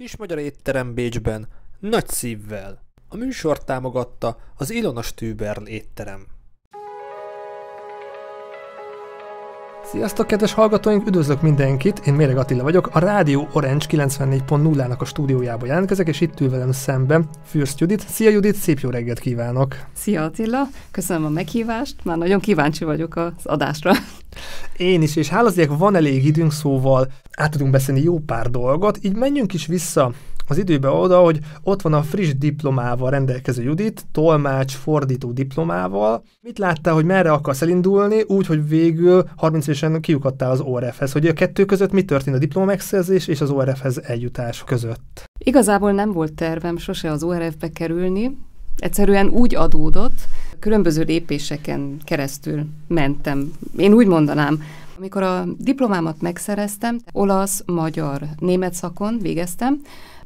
Kis magyar étterem Bécsben, nagy szívvel. A műsort támogatta az Ilona Stüberl étterem. Sziasztok, kedves hallgatóink! Üdvözlök mindenkit! Én Méreg Attila vagyok, a Rádió Orange 94.0-nak a stúdiójába jelentkezek, és itt ül velem szembe Fürst Judit. Szia Judit, szép jó reggelt kívánok! Szia Attila, köszönöm a meghívást, már nagyon kíváncsi vagyok az adásra. Én is, és hál' van elég időnk, szóval át tudunk beszélni jó pár dolgot, így menjünk is vissza az időbe oda, hogy ott van a friss diplomával rendelkező Judit, tolmács, fordító diplomával. Mit láttál, hogy merre akarsz elindulni, úgy, hogy végül 30 évesen kiukadtál az ORF-hez, hogy a kettő között mi történt a diploma megszerzés és az ORF-hez eljutás között? Igazából nem volt tervem sose az ORF-be kerülni, egyszerűen úgy adódott, különböző lépéseken keresztül mentem. Én úgy mondanám, amikor a diplomámat megszereztem, olasz, magyar, német szakon végeztem,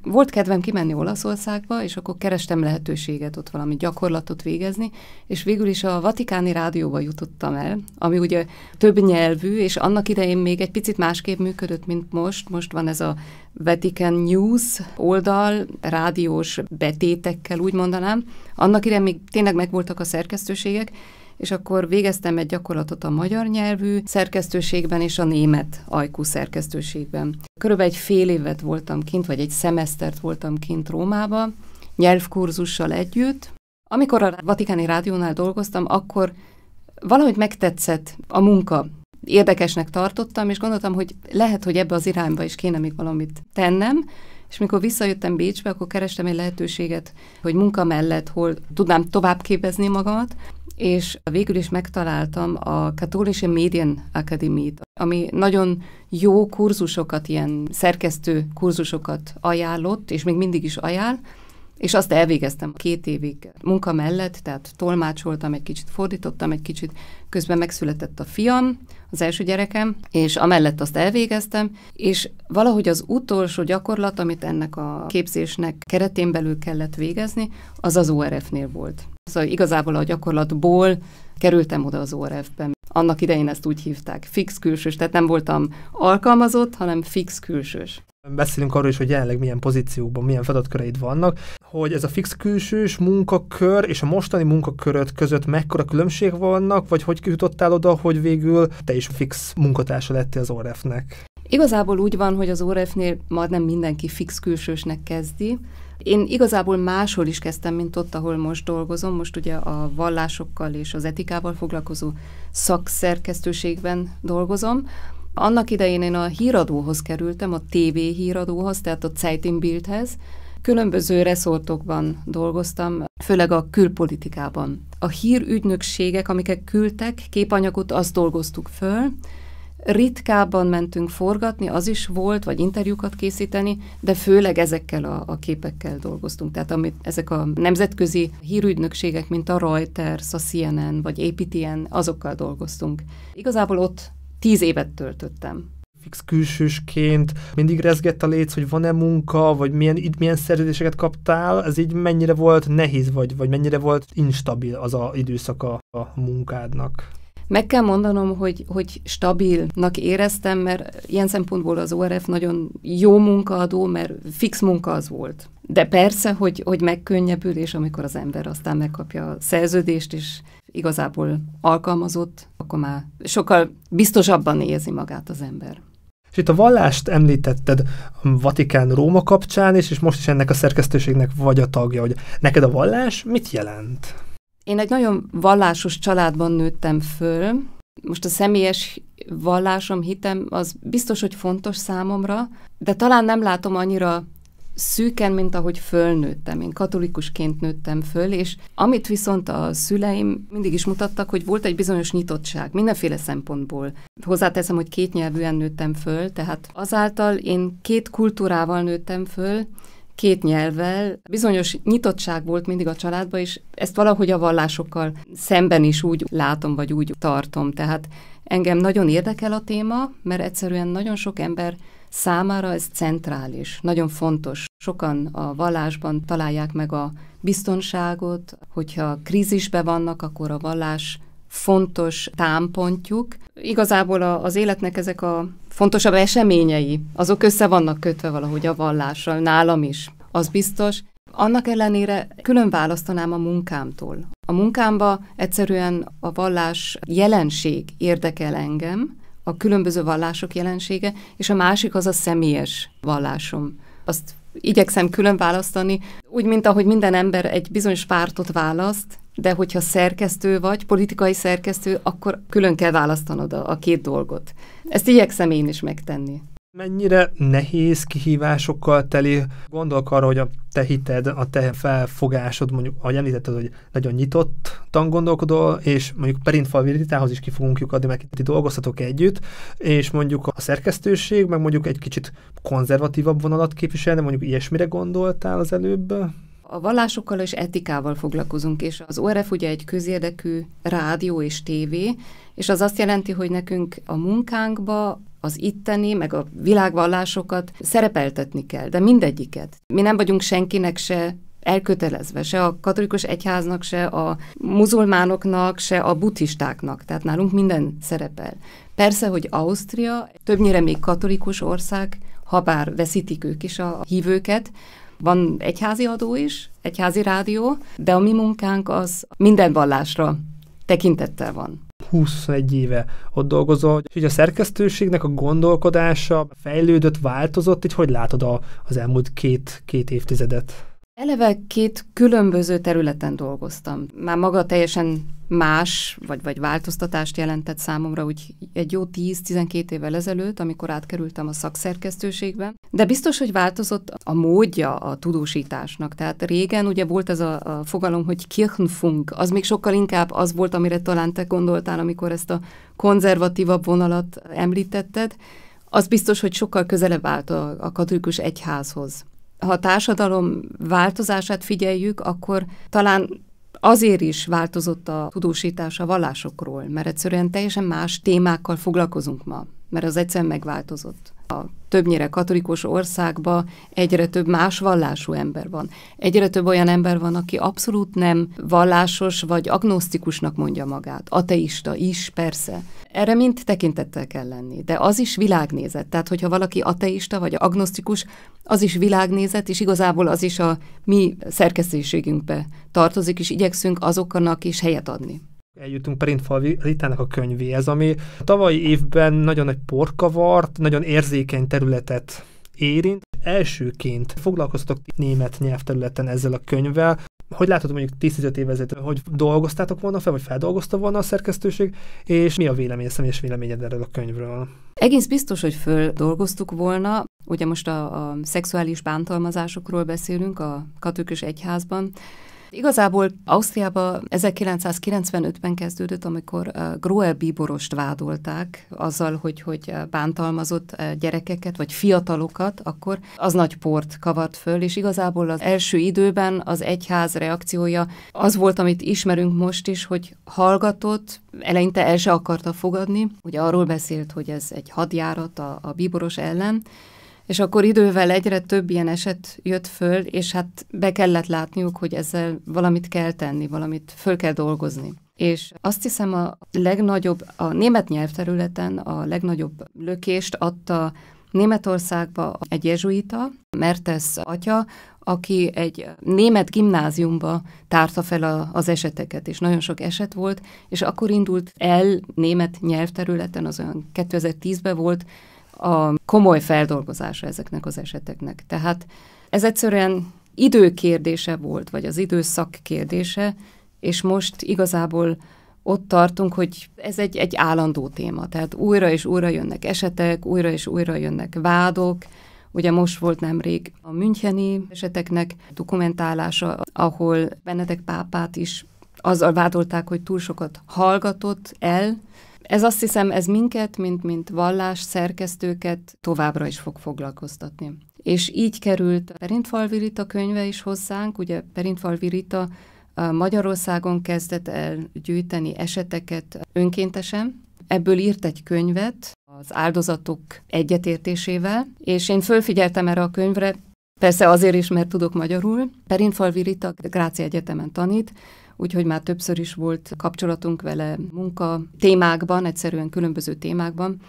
volt kedvem kimenni Olaszországba, és akkor kerestem lehetőséget ott valami gyakorlatot végezni, és végül is a Vatikáni Rádióba jutottam el, ami ugye több nyelvű, és annak idején még egy picit másképp működött, mint most. Most van ez a Vatican News oldal, rádiós betétekkel, úgy mondanám. Annak idején még tényleg megvoltak a szerkesztőségek, és akkor végeztem egy gyakorlatot a magyar nyelvű szerkesztőségben és a német ajkú szerkesztőségben. Körülbelül egy fél évet voltam kint, vagy egy szemesztert voltam kint Rómába, nyelvkurzussal együtt. Amikor a Vatikáni Rádiónál dolgoztam, akkor valahogy megtetszett a munka, érdekesnek tartottam, és gondoltam, hogy lehet, hogy ebbe az irányba is kéne még valamit tennem, és mikor visszajöttem Bécsbe, akkor kerestem egy lehetőséget, hogy munka mellett hol tudnám továbbképezni magamat, és végül is megtaláltam a Katolische Medien Akadémiát, ami nagyon jó kurzusokat, ilyen szerkesztő kurzusokat ajánlott, és még mindig is ajánl, és azt elvégeztem két évig munka mellett, tehát tolmácsoltam egy kicsit, fordítottam egy kicsit, közben megszületett a fiam, az első gyerekem, és amellett azt elvégeztem, és valahogy az utolsó gyakorlat, amit ennek a képzésnek keretén belül kellett végezni, az az ORF-nél volt. Szóval igazából a gyakorlatból kerültem oda az ORF-be. Annak idején ezt úgy hívták, fix külsős, tehát nem voltam alkalmazott, hanem fix külsős. Beszélünk arról is, hogy jelenleg milyen pozíciókban, milyen feladatköreid vannak, hogy ez a fix külsős munkakör és a mostani munkaköröd között mekkora különbség vannak, vagy hogy jutottál oda, hogy végül te is fix munkatársa lettél az ORF-nek? Igazából úgy van, hogy az ORF-nél majdnem mindenki fix külsősnek kezdi, én igazából máshol is kezdtem, mint ott, ahol most dolgozom. Most ugye a vallásokkal és az etikával foglalkozó szakszerkesztőségben dolgozom, annak idején én a híradóhoz kerültem, a TV híradóhoz, tehát a Zeitingbildhez. Különböző reszortokban dolgoztam, főleg a külpolitikában. A hírügynökségek, amiket küldtek, képanyagot, azt dolgoztuk föl, Ritkábban mentünk forgatni, az is volt, vagy interjúkat készíteni, de főleg ezekkel a, a képekkel dolgoztunk. Tehát amit ezek a nemzetközi hírügynökségek, mint a Reuters, a CNN vagy APTN, azokkal dolgoztunk. Igazából ott tíz évet töltöttem fix külsősként mindig rezgett a léc, hogy van-e munka, vagy milyen, milyen szerződéseket kaptál, ez így mennyire volt nehéz, vagy, vagy mennyire volt instabil az a időszaka a munkádnak? Meg kell mondanom, hogy, hogy stabilnak éreztem, mert ilyen szempontból az ORF nagyon jó munkaadó, mert fix munka az volt. De persze, hogy, hogy megkönnyebbülés, amikor az ember aztán megkapja a szerződést, és igazából alkalmazott, akkor már sokkal biztosabban érzi magát az ember. És itt a vallást említetted a Vatikán Róma kapcsán is, és most is ennek a szerkesztőségnek vagy a tagja, hogy neked a vallás mit jelent? Én egy nagyon vallásos családban nőttem föl. Most a személyes vallásom, hitem, az biztos, hogy fontos számomra, de talán nem látom annyira szűken, mint ahogy fölnőttem. Én katolikusként nőttem föl, és amit viszont a szüleim mindig is mutattak, hogy volt egy bizonyos nyitottság mindenféle szempontból. Hozzáteszem, hogy kétnyelvűen nőttem föl, tehát azáltal én két kultúrával nőttem föl, két nyelvvel. Bizonyos nyitottság volt mindig a családban, és ezt valahogy a vallásokkal szemben is úgy látom, vagy úgy tartom. Tehát engem nagyon érdekel a téma, mert egyszerűen nagyon sok ember számára ez centrális, nagyon fontos. Sokan a vallásban találják meg a biztonságot, hogyha krízisbe vannak, akkor a vallás fontos támpontjuk. Igazából a, az életnek ezek a fontosabb eseményei, azok össze vannak kötve valahogy a vallással, nálam is, az biztos. Annak ellenére külön választanám a munkámtól. A munkámba egyszerűen a vallás jelenség érdekel engem, a különböző vallások jelensége, és a másik az a személyes vallásom. Azt igyekszem külön választani, úgy, mint ahogy minden ember egy bizonyos pártot választ, de hogyha szerkesztő vagy, politikai szerkesztő, akkor külön kell választanod a, a két dolgot. Ezt igyekszem én is megtenni. Mennyire nehéz kihívásokkal teli? Gondolok arra, hogy a te hited, a te felfogásod, mondjuk, ahogy említetted, hogy nagyon tan gondolkodol, és mondjuk perintfalvi Ritához is ki fogunk lyukadni, mert ti dolgoztatok együtt, és mondjuk a szerkesztőség, meg mondjuk egy kicsit konzervatívabb vonalat képviselne, mondjuk ilyesmire gondoltál az előbb? A vallásokkal és etikával foglalkozunk, és az ORF ugye egy közérdekű rádió és tévé, és az azt jelenti, hogy nekünk a munkánkba az itteni, meg a világvallásokat szerepeltetni kell, de mindegyiket. Mi nem vagyunk senkinek se elkötelezve, se a katolikus egyháznak, se a muzulmánoknak, se a buddhistáknak. Tehát nálunk minden szerepel. Persze, hogy Ausztria, többnyire még katolikus ország, ha bár veszítik ők is a hívőket, van egyházi adó is, egyházi rádió, de a mi munkánk az minden vallásra tekintettel van. 21 éve ott dolgozol, hogy a szerkesztőségnek a gondolkodása fejlődött, változott, így hogy látod a, az elmúlt két, két évtizedet? Eleve két különböző területen dolgoztam. Már maga teljesen más, vagy, vagy változtatást jelentett számomra úgy egy jó 10-12 évvel ezelőtt, amikor átkerültem a szakszerkesztőségbe. De biztos, hogy változott a módja a tudósításnak. Tehát régen ugye volt ez a, a fogalom, hogy Kirchenfunk, az még sokkal inkább az volt, amire talán te gondoltál, amikor ezt a konzervatívabb vonalat említetted. Az biztos, hogy sokkal közelebb állt a, a katolikus egyházhoz ha a társadalom változását figyeljük, akkor talán azért is változott a tudósítás a vallásokról, mert egyszerűen teljesen más témákkal foglalkozunk ma, mert az egyszerűen megváltozott. A többnyire katolikus országba egyre több más vallású ember van. Egyre több olyan ember van, aki abszolút nem vallásos vagy agnosztikusnak mondja magát. Ateista is, persze. Erre mind tekintettel kell lenni, de az is világnézet. Tehát, hogyha valaki ateista vagy agnosztikus, az is világnézet, és igazából az is a mi szerkesztőségünkbe tartozik, és igyekszünk azoknak is helyet adni. Eljutunk Perintfalvi Ritának a könyvéhez, ami tavalyi évben nagyon nagy porkavart, nagyon érzékeny területet érint. Elsőként foglalkoztatok német nyelvterületen ezzel a könyvvel. Hogy látod mondjuk 10-15 év ezelőtt, hogy dolgoztátok volna fel, vagy feldolgozta volna a szerkesztőség, és mi a vélemény, személyes véleményed erről a könyvről? Egész biztos, hogy feldolgoztuk volna. Ugye most a, a szexuális bántalmazásokról beszélünk a katolikus egyházban, Igazából Ausztriában 1995-ben kezdődött, amikor eh, Groel bíborost vádolták azzal, hogy, hogy eh, bántalmazott eh, gyerekeket, vagy fiatalokat, akkor az nagy port kavart föl, és igazából az első időben az egyház reakciója az volt, amit ismerünk most is, hogy hallgatott, eleinte el se akarta fogadni, ugye arról beszélt, hogy ez egy hadjárat a, a bíboros ellen, és akkor idővel egyre több ilyen eset jött föl, és hát be kellett látniuk, hogy ezzel valamit kell tenni, valamit föl kell dolgozni. És azt hiszem a legnagyobb, a német nyelvterületen a legnagyobb lökést adta Németországba egy jezsuita, Mertes atya, aki egy német gimnáziumba tárta fel a, az eseteket, és nagyon sok eset volt, és akkor indult el német nyelvterületen, az olyan 2010-ben volt, a komoly feldolgozása ezeknek az eseteknek. Tehát ez egyszerűen időkérdése volt, vagy az időszak kérdése, és most igazából ott tartunk, hogy ez egy, egy állandó téma. Tehát újra és újra jönnek esetek, újra és újra jönnek vádok. Ugye most volt nemrég a müncheni eseteknek dokumentálása, ahol Benedek pápát is azzal vádolták, hogy túl sokat hallgatott el, ez azt hiszem, ez minket, mint, mint vallás szerkesztőket továbbra is fog foglalkoztatni. És így került Perintfalvi Rita könyve is hozzánk, ugye Perintfalvi Rita Magyarországon kezdett el gyűjteni eseteket önkéntesen, ebből írt egy könyvet az áldozatok egyetértésével, és én fölfigyeltem erre a könyvre, persze azért is, mert tudok magyarul. Perintfalvi Rita Grácia Egyetemen tanít, úgyhogy már többször is volt kapcsolatunk vele munka témákban, egyszerűen különböző témákban.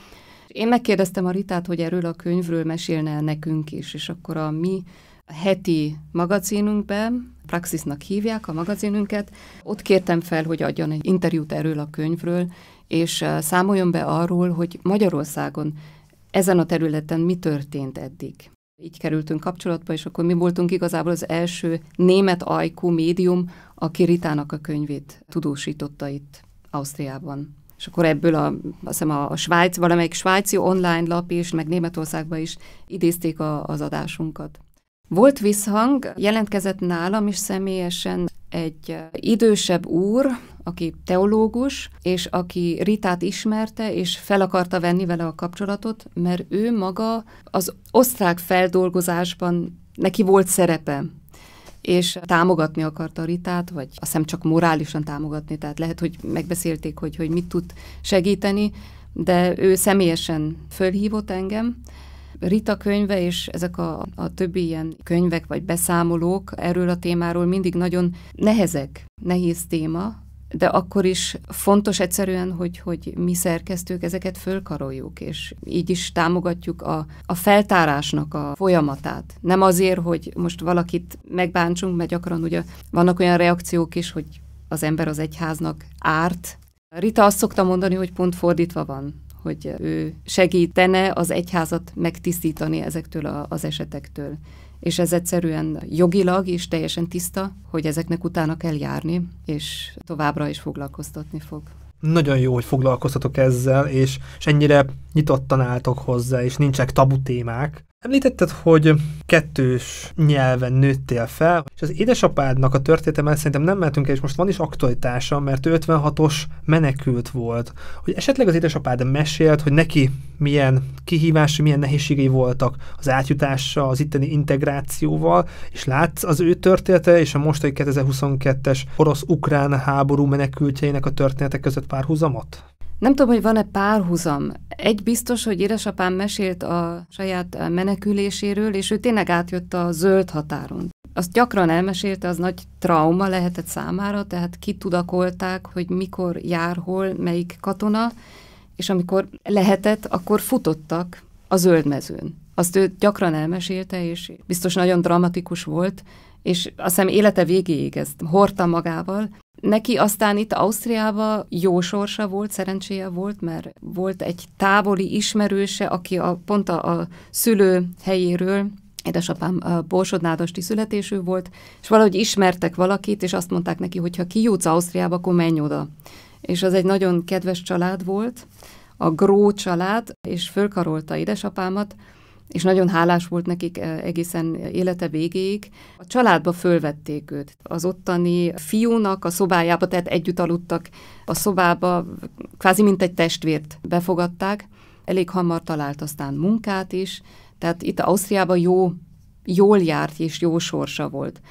Én megkérdeztem a Ritát, hogy erről a könyvről mesélne el nekünk is, és akkor a mi heti magazinunkban, Praxisnak hívják a magazinunket, ott kértem fel, hogy adjon egy interjút erről a könyvről, és e, számoljon be arról, hogy Magyarországon ezen a területen mi történt eddig. Így kerültünk kapcsolatba, és akkor mi voltunk igazából az első német ajkú médium, aki Ritának a könyvét tudósította itt Ausztriában. És akkor ebből a, azt hiszem a, a Svájc, valamelyik svájci online lap is, meg Németországban is idézték a, az adásunkat. Volt visszhang, jelentkezett nálam is személyesen egy idősebb úr, aki teológus, és aki Ritát ismerte, és fel akarta venni vele a kapcsolatot, mert ő maga az osztrák feldolgozásban neki volt szerepe és támogatni akarta a Ritát, vagy azt hiszem csak morálisan támogatni, tehát lehet, hogy megbeszélték, hogy, hogy mit tud segíteni, de ő személyesen fölhívott engem, Rita könyve és ezek a, a többi ilyen könyvek vagy beszámolók erről a témáról mindig nagyon nehezek, nehéz téma, de akkor is fontos egyszerűen, hogy, hogy mi szerkesztők ezeket fölkaroljuk, és így is támogatjuk a, a feltárásnak a folyamatát. Nem azért, hogy most valakit megbántsunk, mert gyakran ugye vannak olyan reakciók is, hogy az ember az egyháznak árt. Rita azt szokta mondani, hogy pont fordítva van, hogy ő segítene az egyházat megtisztítani ezektől a, az esetektől és ez egyszerűen jogilag is teljesen tiszta, hogy ezeknek utána kell járni, és továbbra is foglalkoztatni fog nagyon jó, hogy foglalkoztatok ezzel, és, és ennyire nyitottan álltok hozzá, és nincsenek tabu témák. Említetted, hogy kettős nyelven nőttél fel, és az édesapádnak a történetemmel szerintem nem mehetünk el, és most van is aktualitása, mert ő 56-os menekült volt. Hogy esetleg az édesapád mesélt, hogy neki milyen kihívási, milyen nehézségei voltak az átjutással, az itteni integrációval, és látsz az ő története és a mostai 2022-es orosz-ukrán háború menekültjeinek a története között párhuzamot? Nem tudom, hogy van-e párhuzam. Egy biztos, hogy édesapám mesélt a saját eh, meneküléséről, és ő tényleg átjött a zöld határon. Azt gyakran elmesélte, az nagy trauma lehetett számára, tehát kitudakolták, hogy mikor jár, hol, melyik katona, és amikor lehetett, akkor futottak a zöld mezőn. Azt ő gyakran elmesélte, és biztos nagyon dramatikus volt, és azt hiszem élete végéig ezt hordta magával, Neki aztán itt Ausztriában jó sorsa volt, szerencséje volt, mert volt egy távoli ismerőse, aki a, pont a, a szülő helyéről, édesapám borsodnádosti születésű volt, és valahogy ismertek valakit, és azt mondták neki, hogy ha kijutsz Ausztriába, akkor menj oda. És az egy nagyon kedves család volt, a Gró család, és fölkarolta édesapámat, és nagyon hálás volt nekik eh, egészen élete végéig. A családba fölvették őt. Az ottani fiúnak a szobájába, tehát együtt aludtak a szobába, kvázi mint egy testvért befogadták. Elég hamar talált aztán munkát is, tehát itt Ausztriában jó, jól járt és jó sorsa volt.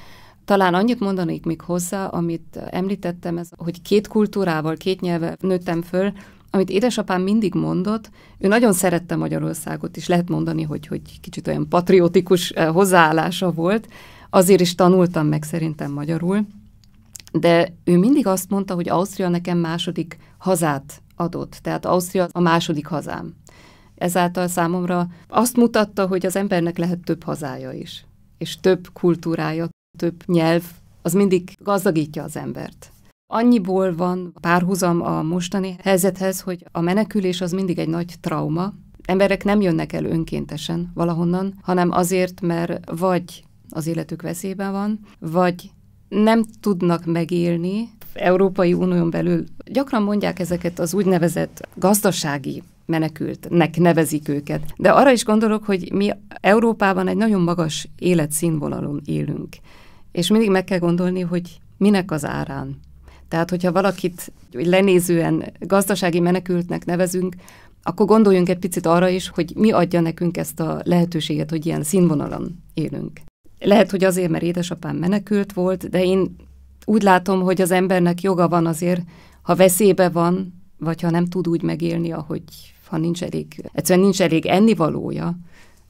Talán annyit mondanék még hozzá, amit említettem, ez, hogy két kultúrával, két nyelvvel nőttem föl, amit édesapám mindig mondott, ő nagyon szerette Magyarországot, és lehet mondani, hogy, hogy kicsit olyan patriotikus eh, hozzáállása volt, azért is tanultam meg szerintem magyarul, de ő mindig azt mondta, hogy Ausztria nekem második hazát adott, tehát Ausztria a második hazám. Ezáltal számomra azt mutatta, hogy az embernek lehet több hazája is, és több kultúrája, több nyelv, az mindig gazdagítja az embert. Annyiból van párhuzam a mostani helyzethez, hogy a menekülés az mindig egy nagy trauma. Emberek nem jönnek el önkéntesen valahonnan, hanem azért, mert vagy az életük veszélyben van, vagy nem tudnak megélni. Európai Unión belül gyakran mondják ezeket az úgynevezett gazdasági menekültnek nevezik őket. De arra is gondolok, hogy mi Európában egy nagyon magas életszínvonalon élünk. És mindig meg kell gondolni, hogy minek az árán tehát, hogyha valakit lenézően gazdasági menekültnek nevezünk, akkor gondoljunk egy picit arra is, hogy mi adja nekünk ezt a lehetőséget, hogy ilyen színvonalon élünk. Lehet, hogy azért, mert édesapám menekült volt, de én úgy látom, hogy az embernek joga van azért, ha veszélybe van, vagy ha nem tud úgy megélni, ahogy ha nincs elég, egyszerűen nincs elég ennivalója,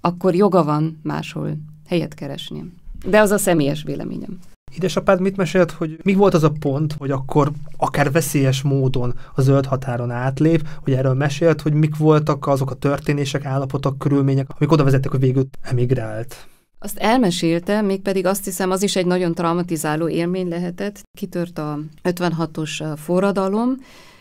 akkor joga van máshol helyet keresni. De az a személyes véleményem. Édesapád mit mesélt, hogy mi volt az a pont, hogy akkor akár veszélyes módon a zöld határon átlép, hogy erről mesélt, hogy mik voltak azok a történések, állapotok, körülmények, amik oda vezettek, hogy végül emigrált. Azt elmesélte, mégpedig azt hiszem, az is egy nagyon traumatizáló élmény lehetett. Kitört a 56-os forradalom.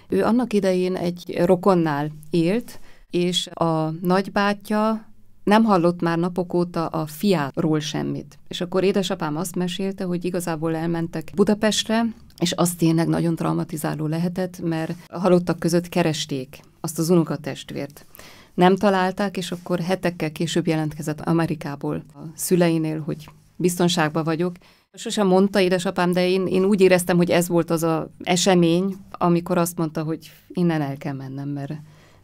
Ő annak idején egy rokonnál élt, és a nagybátyja nem hallott már napok óta a fiáról semmit. És akkor édesapám azt mesélte, hogy igazából elmentek Budapestre, és az tényleg nagyon traumatizáló lehetett, mert a halottak között keresték azt az unokatestvért. Nem találták, és akkor hetekkel később jelentkezett Amerikából a szüleinél, hogy biztonságban vagyok. Sosem mondta édesapám, de én, én úgy éreztem, hogy ez volt az a esemény, amikor azt mondta, hogy innen el kell mennem, mert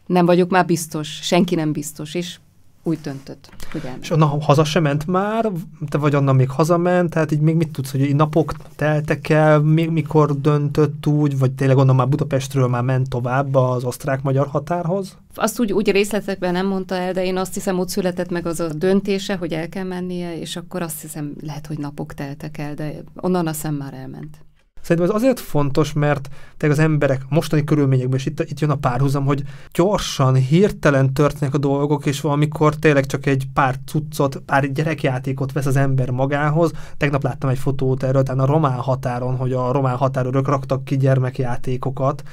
nem vagyok már biztos, senki nem biztos, és úgy döntött, hogy elment. És onnan haza sem ment már, te vagy onnan még hazament, tehát így még mit tudsz, hogy napok teltek el, még mikor döntött úgy, vagy tényleg onnan már Budapestről már ment tovább az osztrák-magyar határhoz? Azt úgy, úgy részletekben nem mondta el, de én azt hiszem, ott született meg az a döntése, hogy el kell mennie, és akkor azt hiszem, lehet, hogy napok teltek el, de onnan a szem már elment. Szerintem ez azért fontos, mert te az emberek mostani körülményekben, és itt, itt jön a párhuzam, hogy gyorsan, hirtelen történnek a dolgok, és valamikor tényleg csak egy pár cuccot, pár gyerekjátékot vesz az ember magához. Tegnap láttam egy fotót erről, tehát a román határon, hogy a román határőrök raktak ki gyermekjátékokat,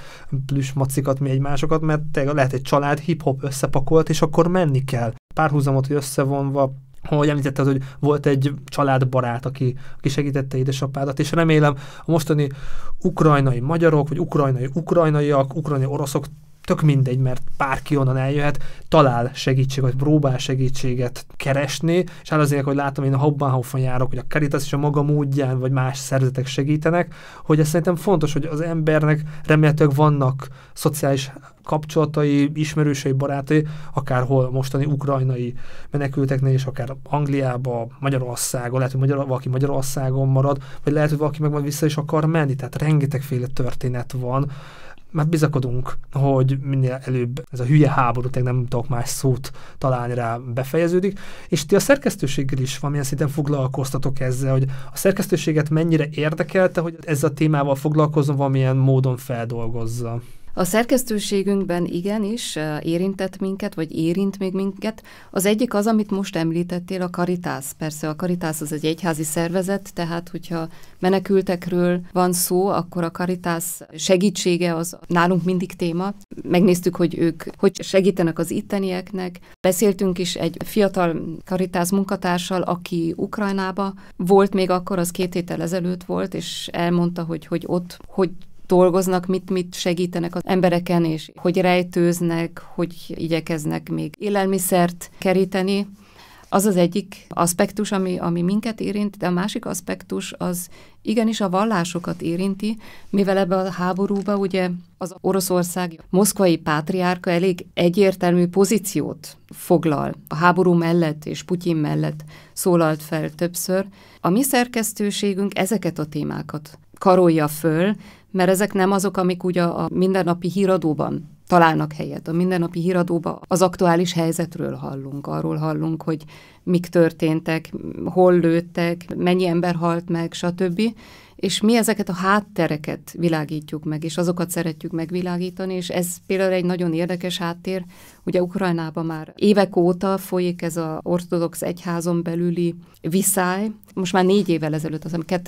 macikat, mi egymásokat, mert tényleg lehet egy család hip-hop összepakolt, és akkor menni kell. Párhuzamot, hogy összevonva hogy említetted, hogy volt egy családbarát, aki, aki segítette édesapádat, és remélem a mostani ukrajnai magyarok, vagy ukrajnai ukrajnaiak, ukrajnai oroszok tök mindegy, mert bárki onnan eljöhet, talál segítséget, próbál segítséget keresni, és hát azért, hogy látom, én a Habbanhofen járok, hogy a Caritas is a maga módján, vagy más szerzetek segítenek, hogy ez szerintem fontos, hogy az embernek remélhetőleg vannak szociális kapcsolatai, ismerősei, barátai, akárhol mostani ukrajnai menekülteknél és akár Angliába, Magyarországon, lehet, hogy magyar, valaki Magyarországon marad, vagy lehet, hogy valaki meg majd vissza is akar menni, tehát rengetegféle történet van, mert bizakodunk, hogy minél előbb ez a hülye háború, tényleg nem tudok más szót találni rá, befejeződik. És ti a szerkesztőséggel is valamilyen szinten foglalkoztatok ezzel, hogy a szerkesztőséget mennyire érdekelte, hogy ezzel a témával foglalkozom, valamilyen módon feldolgozza. A szerkesztőségünkben igenis érintett minket, vagy érint még minket. Az egyik az, amit most említettél, a Karitász. Persze a Karitász az egy egyházi szervezet, tehát hogyha menekültekről van szó, akkor a Karitász segítsége az nálunk mindig téma. Megnéztük, hogy ők hogy segítenek az ittenieknek. Beszéltünk is egy fiatal Karitász munkatársal, aki Ukrajnába volt még akkor, az két héttel ezelőtt volt, és elmondta, hogy, hogy ott hogy dolgoznak, mit, mit segítenek az embereken, és hogy rejtőznek, hogy igyekeznek még élelmiszert keríteni. Az az egyik aspektus, ami, ami minket érint, de a másik aspektus az igenis a vallásokat érinti, mivel ebbe a háborúba ugye az Oroszország moszkvai pátriárka elég egyértelmű pozíciót foglal. A háború mellett és Putyin mellett szólalt fel többször. A mi szerkesztőségünk ezeket a témákat karolja föl, mert ezek nem azok, amik ugye a mindennapi híradóban találnak helyet. A mindennapi híradóban az aktuális helyzetről hallunk, arról hallunk, hogy mik történtek, hol lőttek, mennyi ember halt meg, stb és mi ezeket a háttereket világítjuk meg, és azokat szeretjük megvilágítani, és ez például egy nagyon érdekes háttér. Ugye Ukrajnában már évek óta folyik ez az ortodox egyházon belüli viszály. Most már négy évvel ezelőtt, azt hiszem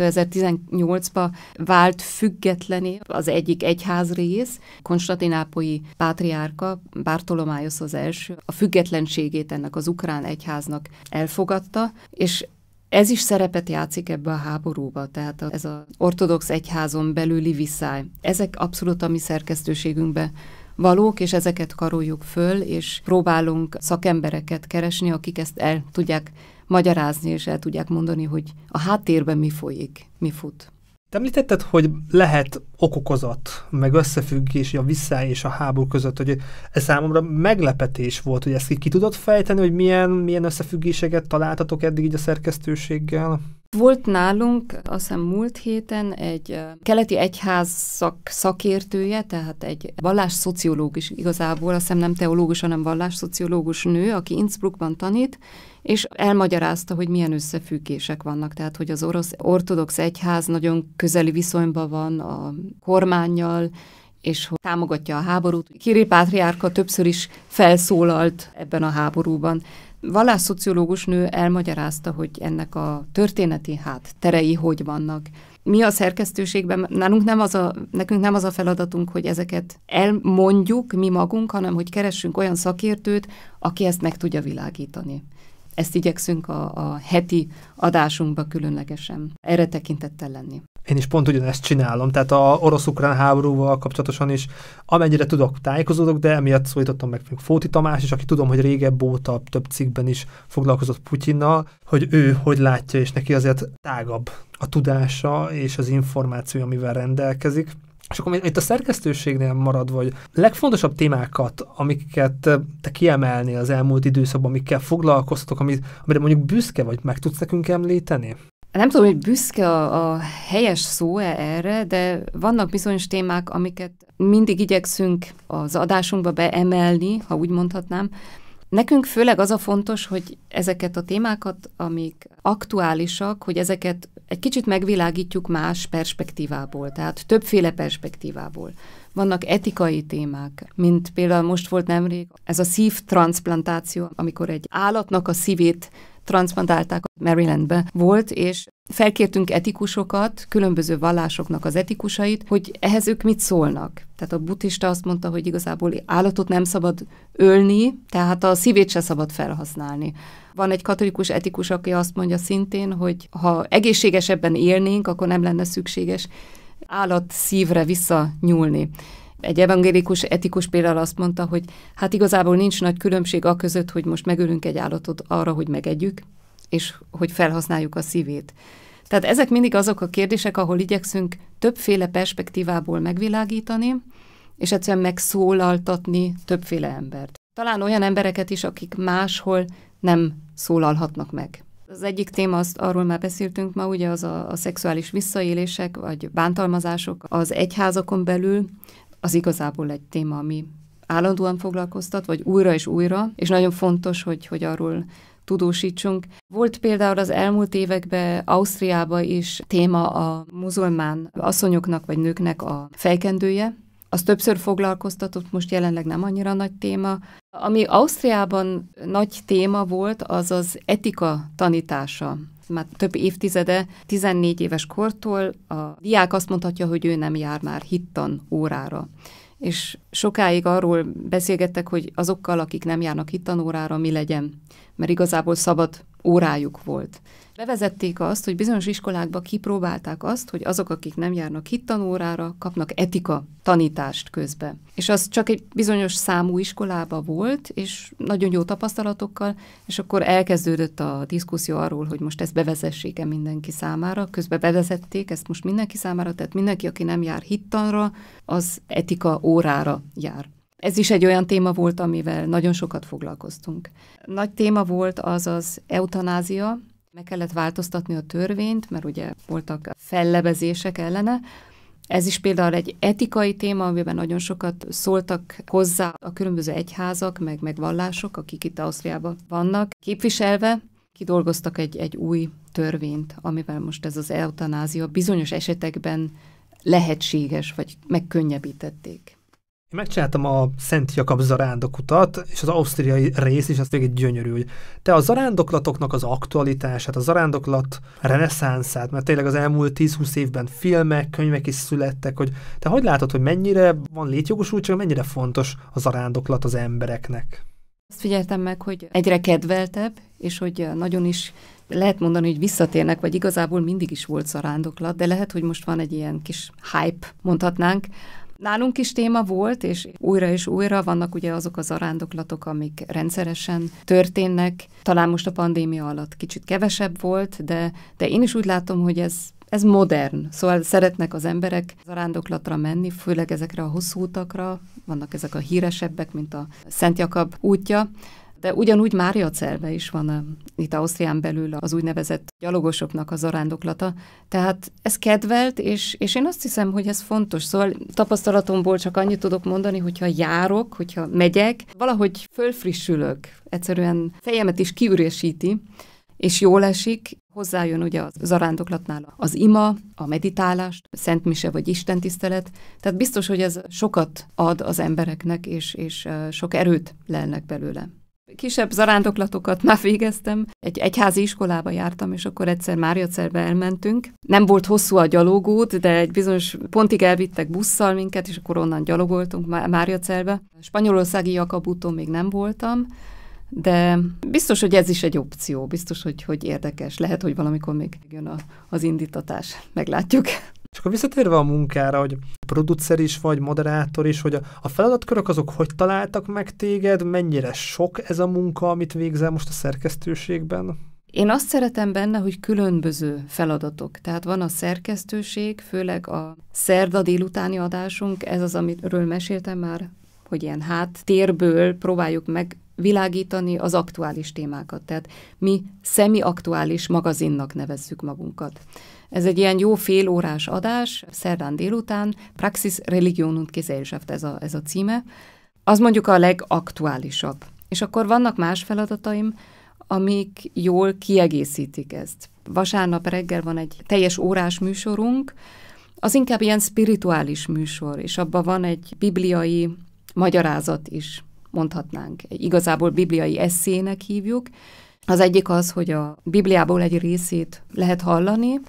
2018-ban vált függetlené az egyik egyház rész. Konstantinápolyi pátriárka Bartolomáos az első a függetlenségét ennek az ukrán egyháznak elfogadta, és ez is szerepet játszik ebbe a háborúba, tehát ez az ortodox egyházon belüli viszály. Ezek abszolút a mi szerkesztőségünkben valók, és ezeket karoljuk föl, és próbálunk szakembereket keresni, akik ezt el tudják magyarázni, és el tudják mondani, hogy a háttérben mi folyik, mi fut. Te említetted, hogy lehet okokozat, meg összefüggés a vissza és a háború között, hogy ez számomra meglepetés volt, hogy ezt ki tudod fejteni, hogy milyen, milyen összefüggéseket találtatok eddig így a szerkesztőséggel? Volt nálunk, azt hiszem múlt héten egy keleti egyház szak, szakértője, tehát egy vallásszociológus igazából, azt hiszem nem teológus, hanem vallásszociológus nő, aki Innsbruckban tanít, és elmagyarázta, hogy milyen összefüggések vannak, tehát hogy az orosz ortodox egyház nagyon közeli viszonyban van a kormányjal, és hogy támogatja a háborút. Kirill Pátriárka többször is felszólalt ebben a háborúban vallásszociológus nő elmagyarázta, hogy ennek a történeti hát terei hogy vannak. Mi a szerkesztőségben, nálunk nem az a, nekünk nem az a feladatunk, hogy ezeket elmondjuk mi magunk, hanem hogy keressünk olyan szakértőt, aki ezt meg tudja világítani. Ezt igyekszünk a, a heti adásunkba különlegesen erre tekintettel lenni én is pont ugyanezt csinálom, tehát a orosz-ukrán háborúval kapcsolatosan is amennyire tudok, tájékozódok, de emiatt szólítottam meg Fóti Tamás is, aki tudom, hogy régebb óta több cikkben is foglalkozott Putyinnal, hogy ő hogy látja, és neki azért tágabb a tudása és az információ, amivel rendelkezik. És akkor itt a szerkesztőségnél maradva, hogy legfontosabb témákat, amiket te kiemelnél az elmúlt időszakban, amikkel foglalkoztatok, amit, amire mondjuk büszke vagy, meg tudsz nekünk említeni? Nem tudom, hogy büszke a, a helyes szó -e erre, de vannak bizonyos témák, amiket mindig igyekszünk az adásunkba beemelni, ha úgy mondhatnám. Nekünk főleg az a fontos, hogy ezeket a témákat, amik aktuálisak, hogy ezeket egy kicsit megvilágítjuk más perspektívából, tehát többféle perspektívából. Vannak etikai témák, mint például most volt nemrég ez a szívtransplantáció, amikor egy állatnak a szívét transplantálták Marylandbe volt, és felkértünk etikusokat, különböző vallásoknak az etikusait, hogy ehhez ők mit szólnak. Tehát a buddhista azt mondta, hogy igazából állatot nem szabad ölni, tehát a szívét se szabad felhasználni. Van egy katolikus etikus, aki azt mondja szintén, hogy ha egészségesebben élnénk, akkor nem lenne szükséges állat szívre visszanyúlni. Egy evangélikus etikus például azt mondta, hogy hát igazából nincs nagy különbség a között, hogy most megölünk egy állatot arra, hogy megegyük, és hogy felhasználjuk a szívét. Tehát ezek mindig azok a kérdések, ahol igyekszünk többféle perspektívából megvilágítani, és egyszerűen megszólaltatni többféle embert. Talán olyan embereket is, akik máshol nem szólalhatnak meg. Az egyik téma, azt arról már beszéltünk ma, ugye az a, a szexuális visszaélések vagy bántalmazások az egyházakon belül, az igazából egy téma, ami állandóan foglalkoztat, vagy újra és újra, és nagyon fontos, hogy, hogy arról tudósítsunk. Volt például az elmúlt években Ausztriában is téma a muzulmán asszonyoknak vagy nőknek a fejkendője, az többször foglalkoztatott, most jelenleg nem annyira nagy téma. Ami Ausztriában nagy téma volt, az az etika tanítása már több évtizede, 14 éves kortól a diák azt mondhatja, hogy ő nem jár már hittan órára és sokáig arról beszélgettek, hogy azokkal, akik nem járnak hittan órára, mi legyen, mert igazából szabad órájuk volt. Bevezették azt, hogy bizonyos iskolákba kipróbálták azt, hogy azok, akik nem járnak hittanórára, kapnak etika tanítást közbe. És az csak egy bizonyos számú iskolába volt, és nagyon jó tapasztalatokkal, és akkor elkezdődött a diszkuszió arról, hogy most ezt bevezessék-e mindenki számára. Közben bevezették ezt most mindenki számára, tehát mindenki, aki nem jár hittanra, az etika órára jár. Ez is egy olyan téma volt, amivel nagyon sokat foglalkoztunk. Nagy téma volt az az eutanázia, meg kellett változtatni a törvényt, mert ugye voltak fellebezések ellene, ez is például egy etikai téma, amiben nagyon sokat szóltak hozzá a különböző egyházak, meg, meg vallások, akik itt Ausztriában vannak képviselve. Kidolgoztak egy, egy új törvényt, amivel most ez az eutanázia bizonyos esetekben lehetséges, vagy megkönnyebbítették. Én megcsináltam a Szent Jakab zarándokutat, és az ausztriai rész is, az végig gyönyörű, te a zarándoklatoknak az aktualitását, a zarándoklat reneszánszát, mert tényleg az elmúlt 10-20 évben filmek, könyvek is születtek, hogy te hogy látod, hogy mennyire van létjogosultság, mennyire fontos a zarándoklat az embereknek? Azt figyeltem meg, hogy egyre kedveltebb, és hogy nagyon is lehet mondani, hogy visszatérnek, vagy igazából mindig is volt zarándoklat, de lehet, hogy most van egy ilyen kis hype, mondhatnánk, Nálunk is téma volt, és újra és újra vannak ugye azok az arándoklatok, amik rendszeresen történnek. Talán most a pandémia alatt kicsit kevesebb volt, de, de én is úgy látom, hogy ez ez modern, szóval szeretnek az emberek zarándoklatra menni, főleg ezekre a hosszú utakra, vannak ezek a híresebbek, mint a Szent Jakab útja, de ugyanúgy Mária Cerbe is van a, itt Ausztrián belül az úgynevezett gyalogosoknak az arándoklata. Tehát ez kedvelt, és, és én azt hiszem, hogy ez fontos. Szóval tapasztalatomból csak annyit tudok mondani, hogyha járok, hogyha megyek, valahogy fölfrissülök, egyszerűen fejemet is kiürésíti, és jól esik, hozzájön ugye az zarándoklatnál az ima, a meditálás, a szentmise vagy istentisztelet, tehát biztos, hogy ez sokat ad az embereknek, és, és sok erőt lelnek belőle. Kisebb zarándoklatokat már végeztem. Egy egyházi iskolába jártam, és akkor egyszer Márjacerbe elmentünk. Nem volt hosszú a gyalogút, de egy bizonyos pontig elvittek busszal minket, és akkor onnan gyalogoltunk Márjacerbe. Spanyolországi Jakabúton még nem voltam, de biztos, hogy ez is egy opció, biztos, hogy, hogy érdekes. Lehet, hogy valamikor még jön a, az indítatás. Meglátjuk. És akkor visszatérve a munkára, hogy producer is vagy, moderátor is, hogy a, a feladatkörök azok hogy találtak meg téged, mennyire sok ez a munka, amit végzel most a szerkesztőségben? Én azt szeretem benne, hogy különböző feladatok. Tehát van a szerkesztőség, főleg a szerda délutáni adásunk, ez az, amiről meséltem már, hogy ilyen háttérből próbáljuk meg világítani az aktuális témákat. Tehát mi szemi-aktuális magazinnak nevezzük magunkat. Ez egy ilyen jó fél órás adás, szerdán délután, Praxis Religion und Gesellschaft ez a, ez a címe. Az mondjuk a legaktuálisabb. És akkor vannak más feladataim, amik jól kiegészítik ezt. Vasárnap reggel van egy teljes órás műsorunk, az inkább ilyen spirituális műsor, és abban van egy bibliai magyarázat is mondhatnánk. Igazából bibliai eszének hívjuk. Az egyik az, hogy a Bibliából egy részét lehet hallani,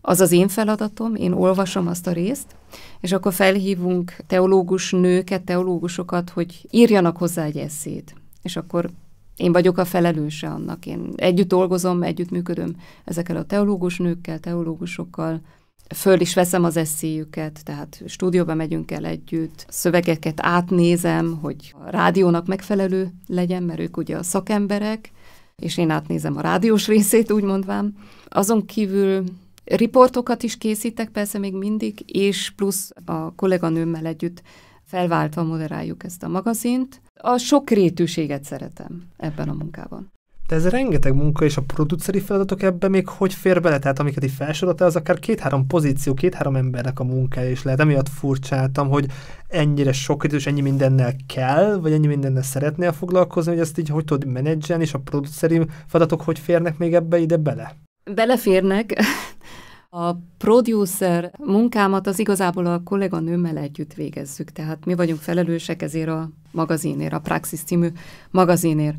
az az én feladatom, én olvasom azt a részt, és akkor felhívunk teológus nőket, teológusokat, hogy írjanak hozzá egy eszét. És akkor én vagyok a felelőse annak. Én együtt dolgozom, együtt működöm ezekkel a teológus nőkkel, teológusokkal, föl is veszem az eszélyüket, tehát stúdióba megyünk el együtt, szövegeket átnézem, hogy a rádiónak megfelelő legyen, mert ők ugye a szakemberek, és én átnézem a rádiós részét, úgy mondvám. Azon kívül riportokat is készítek persze még mindig, és plusz a kolléganőmmel együtt felváltva moderáljuk ezt a magazint. A sok rétűséget szeretem ebben a munkában. De ez rengeteg munka, és a produceri feladatok ebben még hogy fér bele? Tehát amiket így felsoroltál, az akár két-három pozíció, két-három embernek a munkája is lehet. Emiatt furcsáltam, hogy ennyire sok és ennyi mindennel kell, vagy ennyi mindennel szeretnél foglalkozni, hogy ezt így hogy tudod menedzselni, és a produceri feladatok hogy férnek még ebbe ide bele? Beleférnek. A producer munkámat az igazából a kolléganőmmel együtt végezzük, tehát mi vagyunk felelősek ezért a magazinért, a Praxis című magazinért.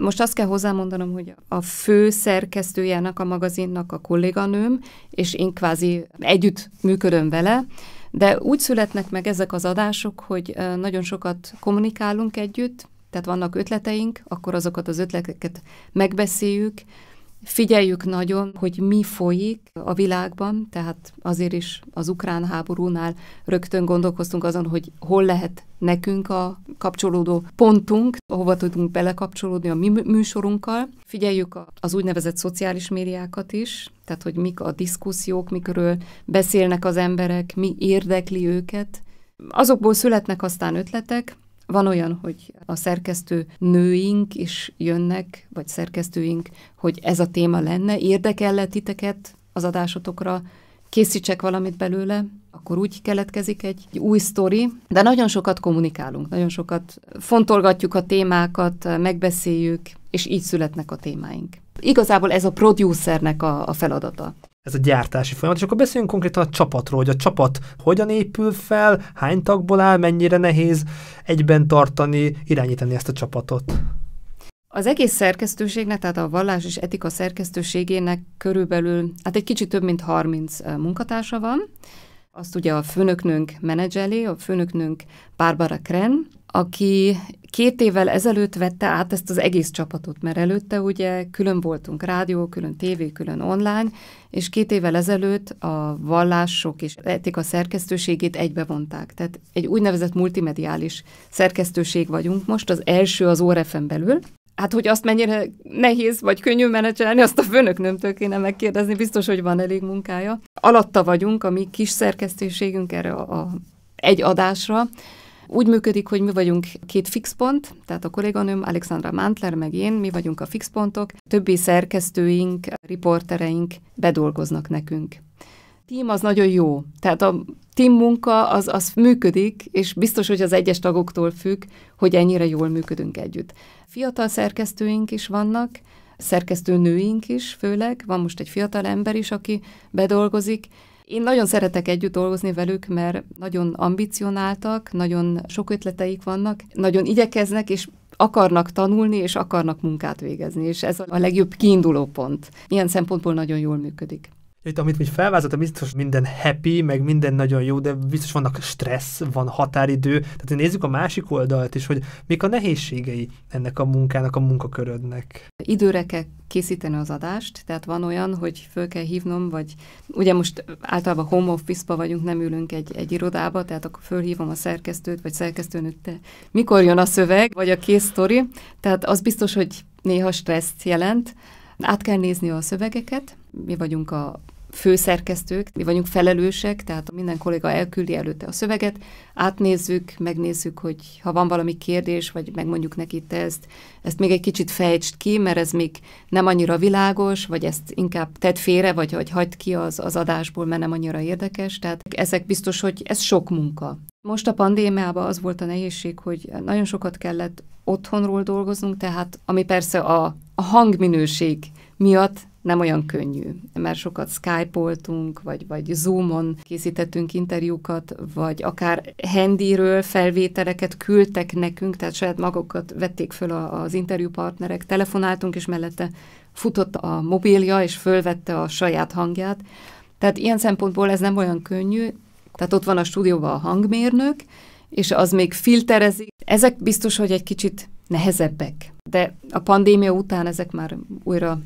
Most azt kell hozzámondanom, hogy a fő szerkesztőjének a magazinnak a kolléganőm, és én kvázi együtt működöm vele, de úgy születnek meg ezek az adások, hogy nagyon sokat kommunikálunk együtt, tehát vannak ötleteink, akkor azokat az ötleteket megbeszéljük, Figyeljük nagyon, hogy mi folyik a világban, tehát azért is az ukrán háborúnál rögtön gondolkoztunk azon, hogy hol lehet nekünk a kapcsolódó pontunk, hova tudunk belekapcsolódni a mi műsorunkkal. Figyeljük az úgynevezett szociális médiákat is, tehát hogy mik a diszkusziók, mikről beszélnek az emberek, mi érdekli őket. Azokból születnek aztán ötletek, van olyan, hogy a szerkesztő nőink is jönnek, vagy szerkesztőink, hogy ez a téma lenne, érdekel titeket az adásotokra, készítsek valamit belőle, akkor úgy keletkezik egy, egy új sztori, de nagyon sokat kommunikálunk, nagyon sokat fontolgatjuk a témákat, megbeszéljük, és így születnek a témáink. Igazából ez a producernek a, a feladata ez a gyártási folyamat, és akkor beszéljünk konkrétan a csapatról, hogy a csapat hogyan épül fel, hány tagból áll, mennyire nehéz egyben tartani, irányítani ezt a csapatot. Az egész szerkesztőségnek, tehát a vallás és etika szerkesztőségének körülbelül, hát egy kicsit több mint 30 munkatársa van. Azt ugye a főnöknünk menedzseli, a főnöknünk Barbara Kren, aki két évvel ezelőtt vette át ezt az egész csapatot, mert előtte ugye külön voltunk rádió, külön tévé, külön online, és két évvel ezelőtt a vallások és etika szerkesztőségét egybevonták. Tehát egy úgynevezett multimediális szerkesztőség vagyunk most, az első az ORF-en belül, Hát, hogy azt mennyire nehéz vagy könnyű menedzselni, azt a nem kéne megkérdezni, biztos, hogy van elég munkája. Alatta vagyunk, a mi kis szerkesztőségünk erre a, a egy adásra, úgy működik, hogy mi vagyunk két fixpont, tehát a kolléganőm, Alexandra Mantler, meg én, mi vagyunk a fixpontok, többi szerkesztőink, riportereink bedolgoznak nekünk. tím az nagyon jó, tehát a tím munka az, az működik, és biztos, hogy az egyes tagoktól függ, hogy ennyire jól működünk együtt. Fiatal szerkesztőink is vannak, szerkesztő nőink is főleg, van most egy fiatal ember is, aki bedolgozik, én nagyon szeretek együtt dolgozni velük, mert nagyon ambicionáltak, nagyon sok ötleteik vannak, nagyon igyekeznek, és akarnak tanulni, és akarnak munkát végezni, és ez a legjobb kiinduló pont. Ilyen szempontból nagyon jól működik. Itt, amit mi felvázoltam, biztos minden happy, meg minden nagyon jó, de biztos vannak stressz, van határidő. Tehát nézzük a másik oldalt is, hogy mik a nehézségei ennek a munkának, a munkakörödnek. Időre kell készíteni az adást, tehát van olyan, hogy föl kell hívnom, vagy ugye most általában home office-ba vagyunk, nem ülünk egy, egy irodába, tehát akkor fölhívom a szerkesztőt, vagy szerkesztőnőt, De mikor jön a szöveg, vagy a kész sztori, tehát az biztos, hogy néha stressz jelent. Át kell nézni a szövegeket, mi vagyunk a főszerkesztők, mi vagyunk felelősek, tehát minden kolléga elküldi előtte a szöveget, átnézzük, megnézzük, hogy ha van valami kérdés, vagy megmondjuk neki te ezt, ezt még egy kicsit fejtsd ki, mert ez még nem annyira világos, vagy ezt inkább tedd félre, vagy hogy hagyd ki az, az adásból, mert nem annyira érdekes. Tehát ezek biztos, hogy ez sok munka. Most a pandémiában az volt a nehézség, hogy nagyon sokat kellett otthonról dolgoznunk, tehát ami persze a, a hangminőség miatt nem olyan könnyű, mert sokat skype-oltunk, vagy, vagy Zoom-on készítettünk interjúkat, vagy akár handyről felvételeket küldtek nekünk, tehát saját magukat vették föl a, az interjúpartnerek, telefonáltunk, és mellette futott a mobilja, és fölvette a saját hangját. Tehát ilyen szempontból ez nem olyan könnyű, tehát ott van a stúdióban a hangmérnök, és az még filterezik. Ezek biztos, hogy egy kicsit nehezebbek, de a pandémia után ezek már újra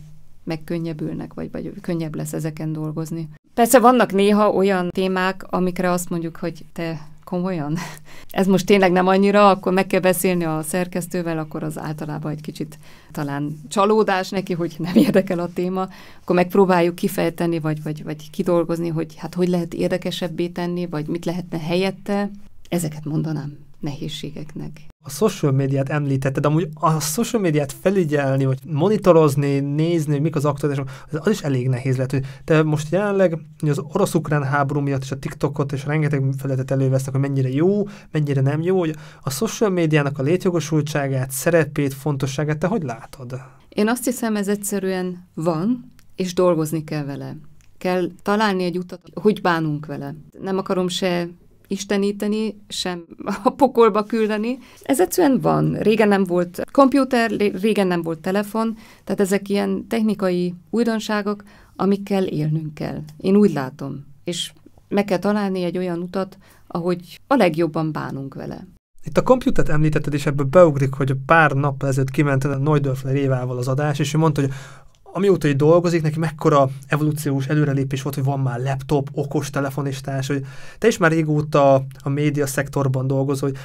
megkönnyebbülnek, vagy, vagy könnyebb lesz ezeken dolgozni. Persze vannak néha olyan témák, amikre azt mondjuk, hogy te komolyan? Ez most tényleg nem annyira, akkor meg kell beszélni a szerkesztővel, akkor az általában egy kicsit talán csalódás neki, hogy nem érdekel a téma, akkor megpróbáljuk kifejteni, vagy, vagy, vagy kidolgozni, hogy hát hogy lehet érdekesebbé tenni, vagy mit lehetne helyette. Ezeket mondanám nehézségeknek. A social médiát említetted, amúgy a social médiát felügyelni, vagy monitorozni, nézni, hogy mik az aktuálisok, az, az is elég nehéz lehet. Hogy te most jelenleg hogy az orosz-ukrán háború miatt és a TikTokot és rengeteg felületet elővesznek, hogy mennyire jó, mennyire nem jó, hogy a social médiának a létjogosultságát, szerepét, fontosságát te hogy látod? Én azt hiszem, ez egyszerűen van, és dolgozni kell vele kell találni egy utat, hogy bánunk vele. Nem akarom se isteníteni, sem a pokolba küldeni. Ez egyszerűen van. Régen nem volt komputer, régen nem volt telefon, tehát ezek ilyen technikai újdonságok, amikkel élnünk kell. Én úgy látom. És meg kell találni egy olyan utat, ahogy a legjobban bánunk vele. Itt a komputert említetted, és ebből beugrik, hogy pár nap ezelőtt kiment a Neudörfler Évával az adás, és ő mondta, hogy amióta így dolgozik, neki mekkora evolúciós előrelépés volt, hogy van már laptop, okostelefon és társ, hogy te is már régóta a média szektorban dolgozol, hogy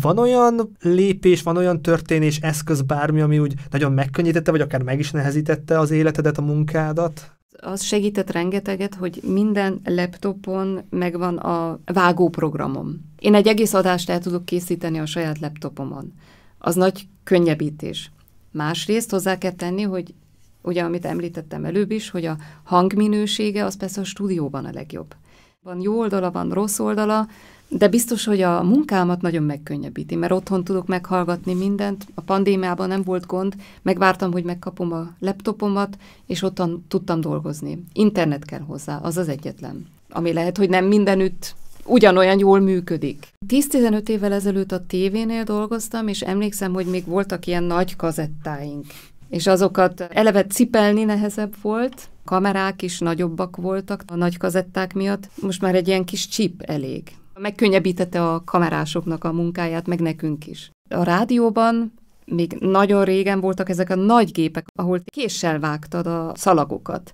van olyan lépés, van olyan történés, eszköz, bármi, ami úgy nagyon megkönnyítette, vagy akár meg is nehezítette az életedet, a munkádat? Az segített rengeteget, hogy minden laptopon megvan a vágóprogramom. Én egy egész adást el tudok készíteni a saját laptopomon. Az nagy könnyebbítés. Másrészt hozzá kell tenni, hogy Ugye, amit említettem előbb is, hogy a hangminősége az persze a stúdióban a legjobb. Van jó oldala, van rossz oldala, de biztos, hogy a munkámat nagyon megkönnyebbíti, mert otthon tudok meghallgatni mindent. A pandémiában nem volt gond, megvártam, hogy megkapom a laptopomat, és ottan tudtam dolgozni. Internet kell hozzá, az az egyetlen. Ami lehet, hogy nem mindenütt ugyanolyan jól működik. 10-15 évvel ezelőtt a tévénél dolgoztam, és emlékszem, hogy még voltak ilyen nagy kazettáink és azokat eleve cipelni nehezebb volt, kamerák is nagyobbak voltak a nagy kazetták miatt, most már egy ilyen kis csíp elég. Megkönnyebbítette a kamerásoknak a munkáját, meg nekünk is. A rádióban még nagyon régen voltak ezek a nagy gépek, ahol késsel vágtad a szalagokat.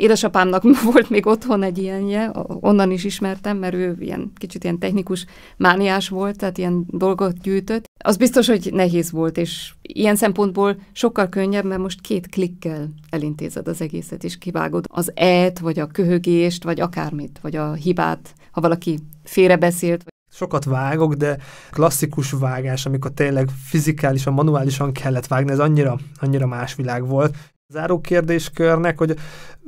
Édesapámnak volt még otthon egy ilyenje, onnan is ismertem, mert ő ilyen kicsit ilyen technikus mániás volt, tehát ilyen dolgot gyűjtött. Az biztos, hogy nehéz volt, és ilyen szempontból sokkal könnyebb, mert most két klikkel elintézed az egészet, és kivágod az et, vagy a köhögést, vagy akármit, vagy a hibát, ha valaki félrebeszélt, Sokat vágok, de klasszikus vágás, amikor tényleg fizikálisan, manuálisan kellett vágni, ez annyira, annyira más világ volt. Záró kérdéskörnek, hogy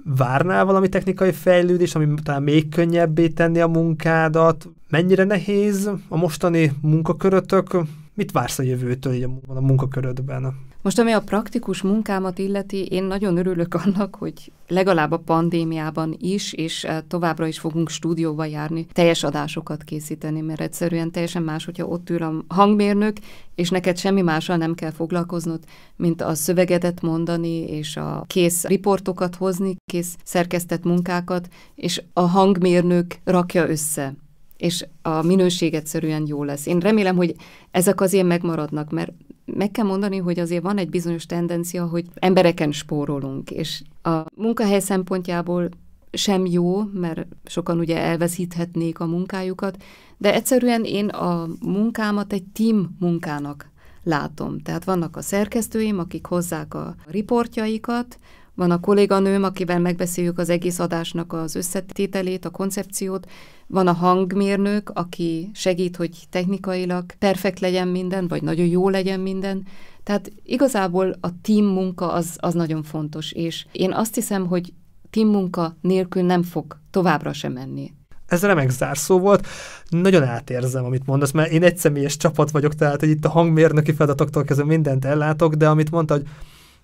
Várnál valami technikai fejlődés, ami talán még könnyebbé tenni a munkádat? Mennyire nehéz a mostani munkakörötök? Mit vársz a jövőtől így a munkakörödben? Most, ami a praktikus munkámat illeti, én nagyon örülök annak, hogy legalább a pandémiában is, és eh, továbbra is fogunk stúdióba járni, teljes adásokat készíteni, mert egyszerűen teljesen más, hogyha ott ül a hangmérnök, és neked semmi mással nem kell foglalkoznod, mint a szövegedet mondani, és a kész riportokat hozni, kész szerkesztett munkákat, és a hangmérnök rakja össze és a minőség egyszerűen jó lesz. Én remélem, hogy ezek azért megmaradnak, mert meg kell mondani, hogy azért van egy bizonyos tendencia, hogy embereken spórolunk, és a munkahely szempontjából sem jó, mert sokan ugye elveszíthetnék a munkájukat, de egyszerűen én a munkámat egy team munkának látom. Tehát vannak a szerkesztőim, akik hozzák a riportjaikat, van a kolléganőm, akivel megbeszéljük az egész adásnak az összetételét, a koncepciót. Van a hangmérnök, aki segít, hogy technikailag perfekt legyen minden, vagy nagyon jó legyen minden. Tehát igazából a team munka az, az nagyon fontos, és én azt hiszem, hogy team munka nélkül nem fog továbbra sem menni. Ez remek zárszó volt. Nagyon átérzem, amit mondasz, mert én egy személyes csapat vagyok, tehát hogy itt a hangmérnöki feladatoktól kezdve mindent ellátok, de amit mondta, hogy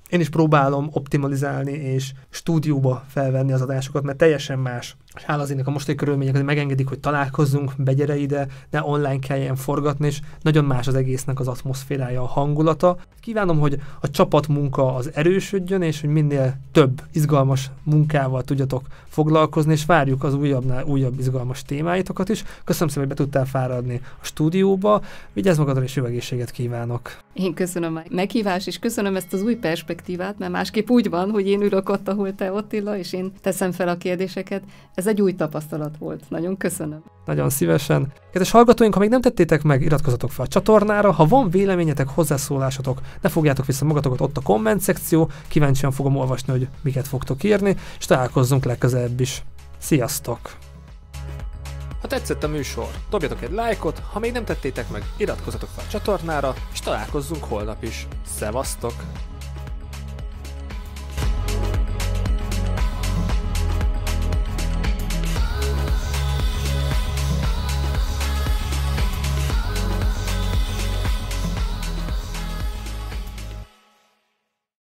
én is próbálom optimalizálni és stúdióba felvenni az adásokat, mert teljesen más és hála az a mostani körülmények hogy megengedik, hogy találkozzunk, begyere ide, ne online kelljen forgatni, és nagyon más az egésznek az atmoszférája, a hangulata. Kívánom, hogy a csapatmunka az erősödjön, és hogy minél több izgalmas munkával tudjatok foglalkozni, és várjuk az újabbnál újabb izgalmas témáitokat is. Köszönöm szépen, hogy be tudtál fáradni a stúdióba. Vigyázz magadra, és jó egészséget kívánok! Én köszönöm a meghívást, és köszönöm ezt az új perspektívát, mert másképp úgy van, hogy én ülök ott, ahol te, Attila, és én teszem fel a kérdéseket. Ez egy új tapasztalat volt. Nagyon köszönöm. Nagyon szívesen. Kedves hallgatóink, ha még nem tettétek meg, iratkozatok fel a csatornára. Ha van véleményetek, hozzászólásatok, ne fogjátok vissza magatokat ott a komment szekció. Kíváncsian fogom olvasni, hogy miket fogtok írni, és találkozzunk legközelebb is. Sziasztok! Ha tetszett a műsor, dobjatok egy lájkot, ha még nem tettétek meg, iratkozatok fel a csatornára, és találkozzunk holnap is. Szevasztok!